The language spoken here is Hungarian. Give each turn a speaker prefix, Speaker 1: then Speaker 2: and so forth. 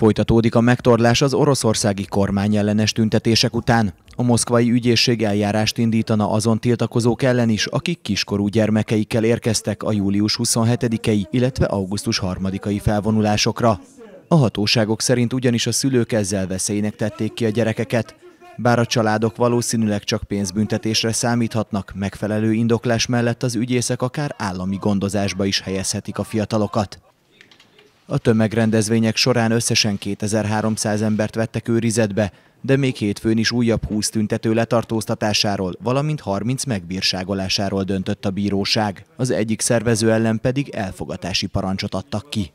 Speaker 1: Folytatódik a megtorlás az oroszországi kormány ellenes tüntetések után. A moszkvai ügyészség eljárást indítana azon tiltakozók ellen is, akik kiskorú gyermekeikkel érkeztek a július 27-i, illetve augusztus 3-ai felvonulásokra. A hatóságok szerint ugyanis a szülők ezzel veszélynek tették ki a gyerekeket. Bár a családok valószínűleg csak pénzbüntetésre számíthatnak, megfelelő indoklás mellett az ügyészek akár állami gondozásba is helyezhetik a fiatalokat. A tömegrendezvények során összesen 2300 embert vettek őrizetbe, de még hétfőn is újabb 20 tüntető letartóztatásáról, valamint 30 megbírságolásáról döntött a bíróság. Az egyik szervező ellen pedig elfogatási parancsot adtak ki.